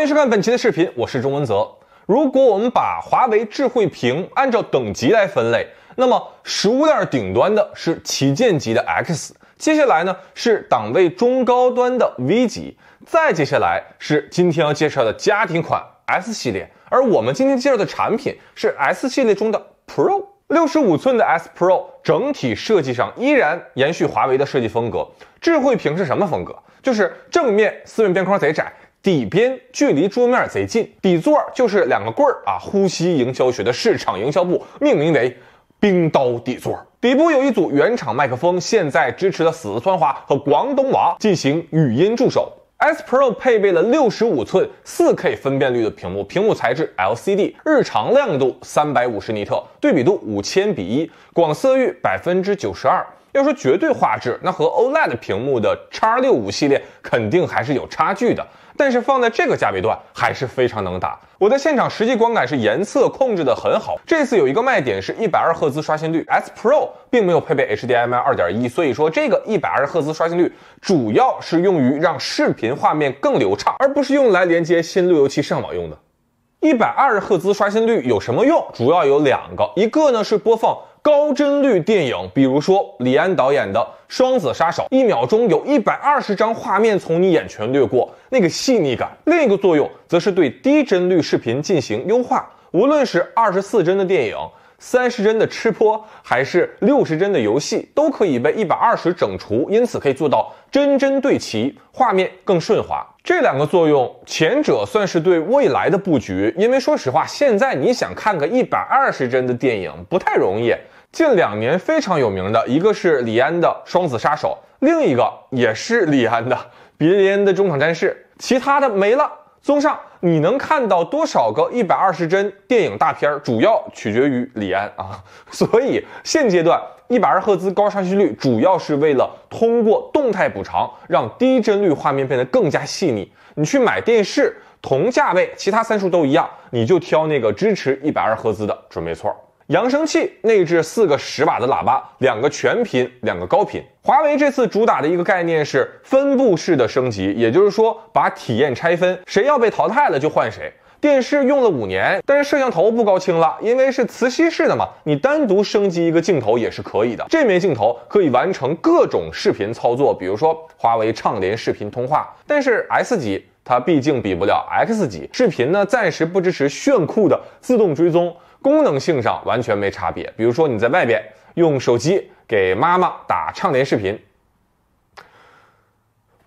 欢迎收看本期的视频，我是钟文泽。如果我们把华为智慧屏按照等级来分类，那么食物链顶端的是旗舰级的 X，接下来呢是档位中高端的 V 级，再接下来是今天要介绍的家庭款 S 系列。而我们今天介绍的产品是 S 系列中的 Pro，六十五寸的 S Pro 整体设计上依然延续华为的设计风格。智慧屏是什么风格？就是正面四面边框贼窄。底边距离桌面贼近，底座就是两个棍儿啊。呼吸营销学的市场营销部命名为冰刀底座，底部有一组原厂麦克风，现在支持的四川话和广东话进行语音助手。S Pro 配备了六十五寸四 K 分辨率的屏幕，屏幕材质 LCD，日常亮度三百五十尼特，对比度五千比一，广色域百分之九十二。要说绝对画质，那和 OLED 屏幕的叉六五系列肯定还是有差距的。但是放在这个价位段，还是非常能打。我在现场实际观感是颜色控制得很好。这次有一个卖点是120赫兹刷新率，S Pro 并没有配备 HDMI 2.1，所以说这个百二十赫兹刷新率主要是用于让视频画面更流畅，而不是用来连接新路由器上网用的。一百二十赫兹刷新率有什么用？主要有两个，一个呢是播放。高帧率电影，比如说李安导演的《双子杀手》，一秒钟有一百二十张画面从你眼前掠过，那个细腻感。另一个作用则是对低帧率视频进行优化，无论是二十四帧的电影、三十帧的吃播，还是六十帧的游戏，都可以被一百二十整除，因此可以做到帧帧对齐，画面更顺滑。这两个作用，前者算是对未来的布局，因为说实话，现在你想看个一百二十帧的电影不太容易。近两年非常有名的一个是李安的《双子杀手》，另一个也是李安的《别连恩的中场战士》，其他的没了。综上，你能看到多少个一百二十帧电影大片儿，主要取决于李安啊。所以现阶段一百二赫兹高刷新率主要是为了通过动态补偿让低帧率画面变得更加细腻。你去买电视，同价位其他参数都一样，你就挑那个支持一百二赫兹的准没错。扬声器内置四个十瓦的喇叭，两个全频，两个高频。华为这次主打的一个概念是分布式的升级，也就是说把体验拆分，谁要被淘汰了就换谁。电视用了五年，但是摄像头不高清了，因为是磁吸式的嘛，你单独升级一个镜头也是可以的。这枚镜头可以完成各种视频操作，比如说华为畅联视频通话。但是 S 级它毕竟比不了 X 级，视频呢暂时不支持炫酷的自动追踪。功能性上完全没差别。比如说，你在外边用手机给妈妈打畅联视频，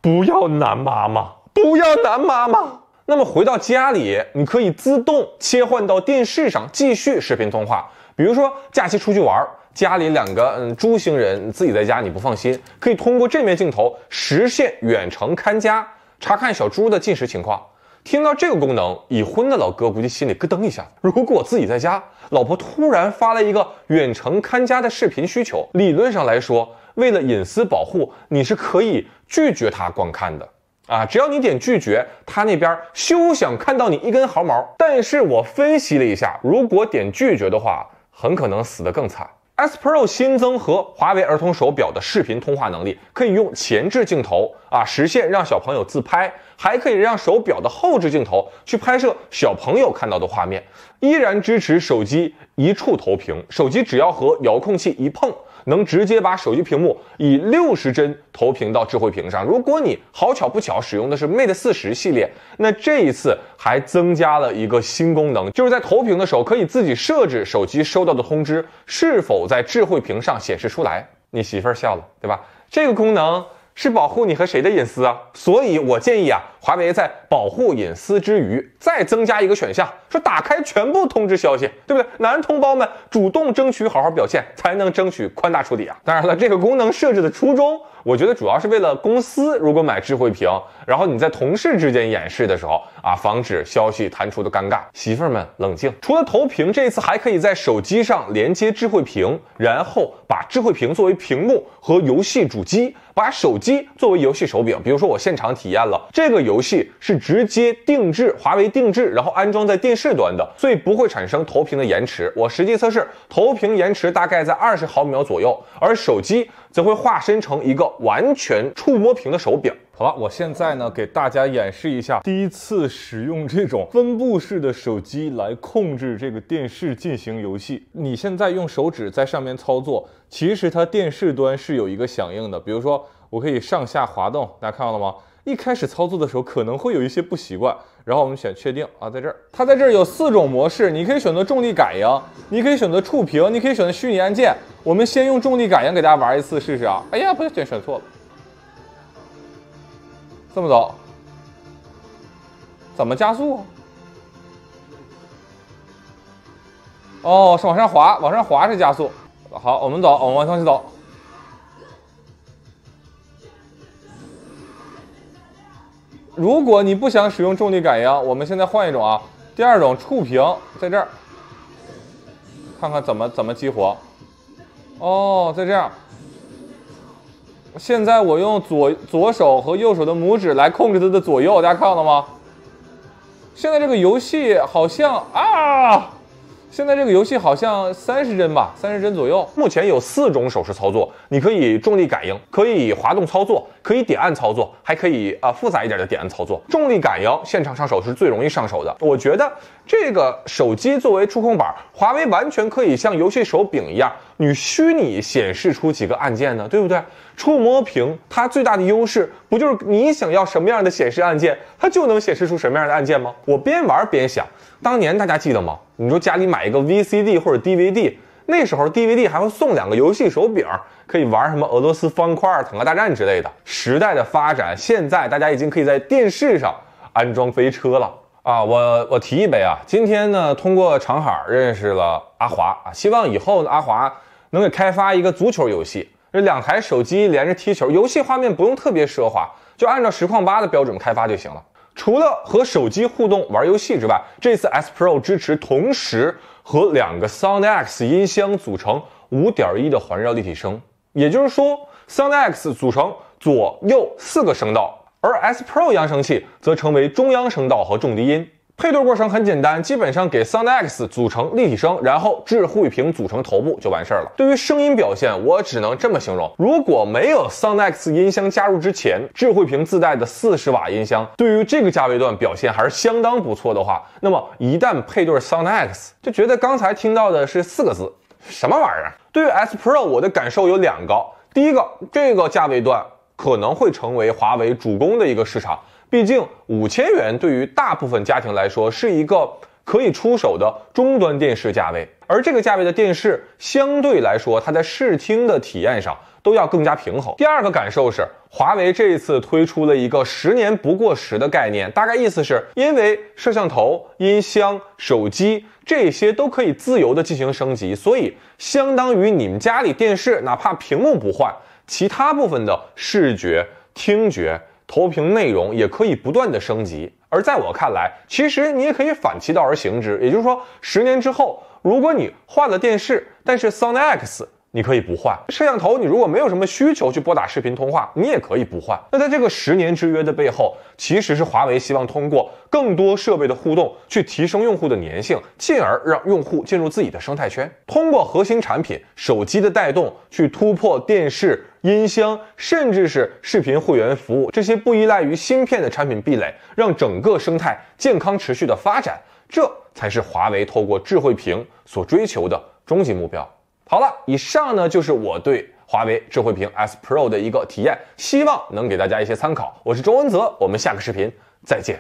不要男妈妈，不要男妈妈。那么回到家里，你可以自动切换到电视上继续视频通话。比如说假期出去玩，家里两个嗯猪星人，自己在家你不放心，可以通过这面镜头实现远程看家，查看小猪的进食情况。听到这个功能，已婚的老哥估计心里咯噔一下。如果自己在家，老婆突然发了一个远程看家的视频需求，理论上来说，为了隐私保护，你是可以拒绝他观看的啊。只要你点拒绝，他那边休想看到你一根毫毛。但是我分析了一下，如果点拒绝的话，很可能死得更惨。S Pro 新增和华为儿童手表的视频通话能力，可以用前置镜头啊，实现让小朋友自拍。还可以让手表的后置镜头去拍摄小朋友看到的画面，依然支持手机一触投屏，手机只要和遥控器一碰，能直接把手机屏幕以六十帧投屏到智慧屏上。如果你好巧不巧使用的是 Mate 四十系列，那这一次还增加了一个新功能，就是在投屏的时候可以自己设置手机收到的通知是否在智慧屏上显示出来。你媳妇笑了，对吧？这个功能。是保护你和谁的隐私啊？所以我建议啊，华为在保护隐私之余，再增加一个选项，说打开全部通知消息，对不对？男同胞们，主动争取好好表现，才能争取宽大处理啊！当然了，这个功能设置的初衷，我觉得主要是为了公司，如果买智慧屏，然后你在同事之间演示的时候啊，防止消息弹出的尴尬。媳妇们冷静，除了投屏，这一次还可以在手机上连接智慧屏，然后。智慧屏作为屏幕和游戏主机，把手机作为游戏手柄。比如说，我现场体验了这个游戏，是直接定制、华为定制，然后安装在电视端的，所以不会产生投屏的延迟。我实际测试，投屏延迟大概在二十毫秒左右，而手机则会化身成一个完全触摸屏的手柄。好了，我现在呢给大家演示一下第一次使用这种分布式的手机来控制这个电视进行游戏。你现在用手指在上面操作，其实它电视端是有一个响应的。比如说我可以上下滑动，大家看到了吗？一开始操作的时候可能会有一些不习惯。然后我们选确定啊，在这儿，它在这儿有四种模式，你可以选择重力感应，你可以选择触屏，你可以选择虚拟按键。我们先用重力感应给大家玩一次试试啊。哎呀，不对，选错了。这么走？怎么加速？哦，是往上滑，往上滑是加速。好，我们走，我们往上去走。如果你不想使用重力感应，我们现在换一种啊，第二种触屏，在这儿，看看怎么怎么激活。哦，在这样。现在我用左左手和右手的拇指来控制它的左右，大家看到了吗？现在这个游戏好像啊。现在这个游戏好像三十帧吧，三十帧左右。目前有四种手势操作，你可以重力感应，可以滑动操作，可以点按操作，还可以啊复杂一点的点按操作。重力感应现场上手是最容易上手的。我觉得这个手机作为触控板，华为完全可以像游戏手柄一样，你虚拟显示出几个按键呢，对不对？触摸屏它最大的优势不就是你想要什么样的显示按键，它就能显示出什么样的按键吗？我边玩边想，当年大家记得吗？你说家里买一个 VCD 或者 DVD，那时候 DVD 还会送两个游戏手柄，可以玩什么俄罗斯方块、坦克大战之类的。时代的发展，现在大家已经可以在电视上安装飞车了啊！我我提一杯啊，今天呢，通过长海认识了阿华啊，希望以后阿华能给开发一个足球游戏。这两台手机连着踢球，游戏画面不用特别奢华，就按照实况八的标准开发就行了。除了和手机互动玩游戏之外，这次 S Pro 支持同时和两个 Sound X 音箱组成五点一的环绕立体声。也就是说，Sound X 组成左右四个声道，而 S Pro 扬声器则成为中央声道和重低音。配对过程很简单，基本上给 Sound X 组成立体声，然后智慧屏组成头部就完事儿了。对于声音表现，我只能这么形容：如果没有 Sound X 音箱加入之前，智慧屏自带的四十瓦音箱，对于这个价位段表现还是相当不错的话，那么一旦配对 Sound X，就觉得刚才听到的是四个字：什么玩意儿？对于 S Pro，我的感受有两个：第一个，这个价位段可能会成为华为主攻的一个市场。毕竟五千元对于大部分家庭来说是一个可以出手的中端电视价位，而这个价位的电视相对来说，它在视听的体验上都要更加平衡。第二个感受是，华为这一次推出了一个十年不过时的概念，大概意思是，因为摄像头、音箱、手机这些都可以自由的进行升级，所以相当于你们家里电视哪怕屏幕不换，其他部分的视觉、听觉。投屏内容也可以不断的升级，而在我看来，其实你也可以反其道而行之，也就是说，十年之后，如果你换了电视，但是 s o n a X 你可以不换；摄像头，你如果没有什么需求去拨打视频通话，你也可以不换。那在这个十年之约的背后，其实是华为希望通过更多设备的互动，去提升用户的粘性，进而让用户进入自己的生态圈，通过核心产品手机的带动，去突破电视。音箱，甚至是视频会员服务，这些不依赖于芯片的产品壁垒，让整个生态健康持续的发展，这才是华为透过智慧屏所追求的终极目标。好了，以上呢就是我对华为智慧屏 S Pro 的一个体验，希望能给大家一些参考。我是周文泽，我们下个视频再见。